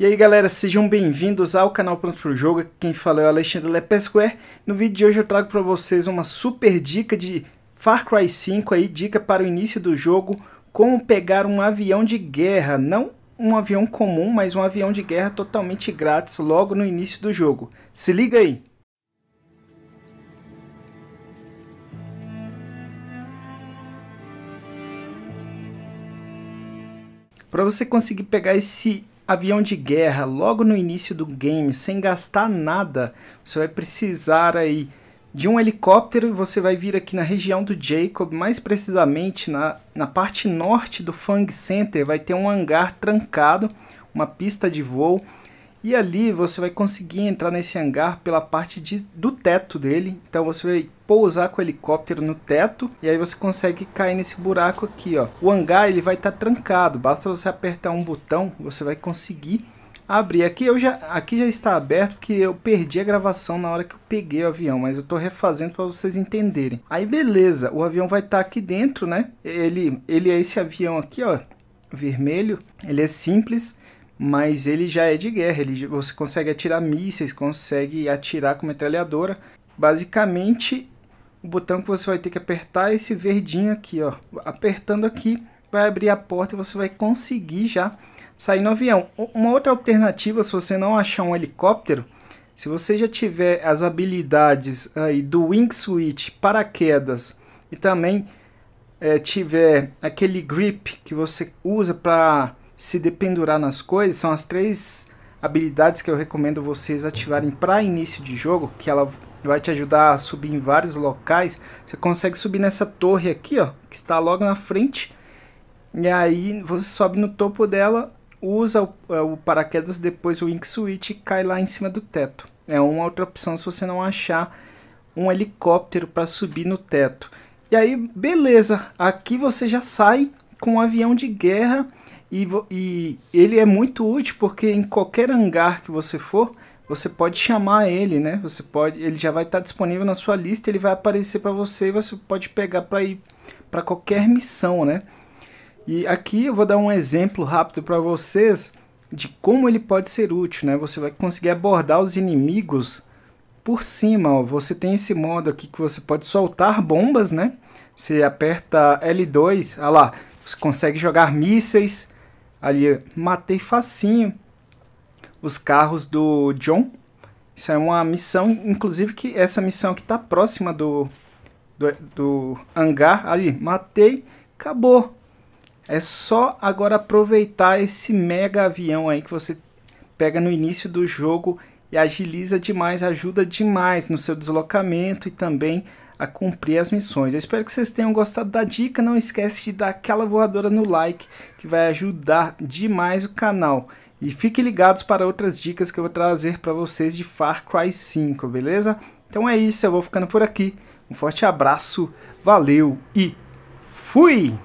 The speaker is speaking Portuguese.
E aí galera, sejam bem-vindos ao canal Pronto para o Jogo, Aqui quem fala é o Alexandre Lepesquer. No vídeo de hoje eu trago para vocês uma super dica de Far Cry 5, aí, dica para o início do jogo, como pegar um avião de guerra, não um avião comum, mas um avião de guerra totalmente grátis logo no início do jogo. Se liga aí! Para você conseguir pegar esse avião de guerra logo no início do game, sem gastar nada. Você vai precisar aí de um helicóptero e você vai vir aqui na região do Jacob, mais precisamente na, na parte norte do Fang Center, vai ter um hangar trancado, uma pista de voo e ali você vai conseguir entrar nesse hangar pela parte de, do teto dele. Então você vai pousar com o helicóptero no teto e aí você consegue cair nesse buraco aqui, ó. O hangar ele vai estar tá trancado, basta você apertar um botão, você vai conseguir abrir. Aqui eu já aqui já está aberto porque eu perdi a gravação na hora que eu peguei o avião, mas eu estou refazendo para vocês entenderem. Aí beleza, o avião vai estar tá aqui dentro, né? Ele ele é esse avião aqui, ó, vermelho. Ele é simples mas ele já é de guerra. Ele, você consegue atirar mísseis, consegue atirar com metralhadora. Basicamente, o botão que você vai ter que apertar é esse verdinho aqui, ó. Apertando aqui, vai abrir a porta e você vai conseguir já sair no avião. Uma outra alternativa, se você não achar um helicóptero, se você já tiver as habilidades aí do wingsuit, paraquedas e também é, tiver aquele grip que você usa para se dependurar nas coisas são as três habilidades que eu recomendo vocês ativarem para início de jogo, que ela vai te ajudar a subir em vários locais. Você consegue subir nessa torre aqui, ó, que está logo na frente. E aí você sobe no topo dela, usa o, é, o paraquedas, depois o wingsuit e cai lá em cima do teto. É uma outra opção se você não achar um helicóptero para subir no teto. E aí, beleza, aqui você já sai com um avião de guerra e, e ele é muito útil porque em qualquer hangar que você for, você pode chamar ele, né? Você pode, ele já vai estar disponível na sua lista, ele vai aparecer para você e você pode pegar para ir para qualquer missão, né? E aqui eu vou dar um exemplo rápido para vocês de como ele pode ser útil, né? Você vai conseguir abordar os inimigos por cima, ó. Você tem esse modo aqui que você pode soltar bombas, né? Você aperta L2, olha ah lá, você consegue jogar mísseis, ali matei facinho os carros do John. Isso é uma missão, inclusive que essa missão que está próxima do, do, do hangar ali, matei, acabou. É só agora aproveitar esse mega avião aí que você pega no início do jogo e agiliza demais, ajuda demais no seu deslocamento e também a cumprir as missões. Eu espero que vocês tenham gostado da dica. Não esquece de dar aquela voadora no like, que vai ajudar demais o canal. E fiquem ligados para outras dicas que eu vou trazer para vocês de Far Cry 5, beleza? Então é isso, eu vou ficando por aqui. Um forte abraço, valeu e fui!